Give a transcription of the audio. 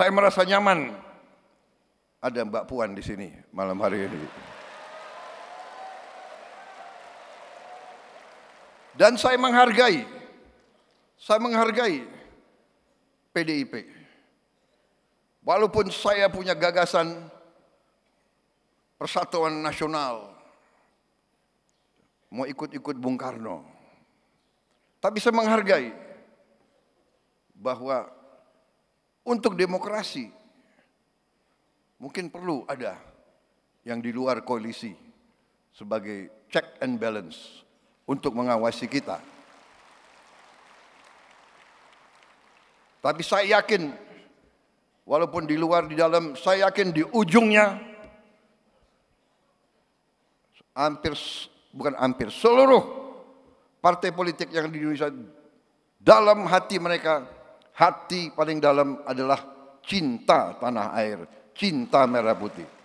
Saya merasa nyaman. Ada Mbak Puan di sini malam hari ini. Dan saya menghargai, saya menghargai PDIP. Walaupun saya punya gagasan persatuan nasional, mau ikut-ikut Bung Karno. Tapi saya menghargai bahwa untuk demokrasi. Mungkin perlu ada yang di luar koalisi sebagai check and balance untuk mengawasi kita. Tapi saya yakin walaupun di luar di dalam saya yakin di ujungnya hampir bukan hampir seluruh partai politik yang di Indonesia dalam hati mereka hati paling dalam adalah cinta tanah air, cinta merah putih.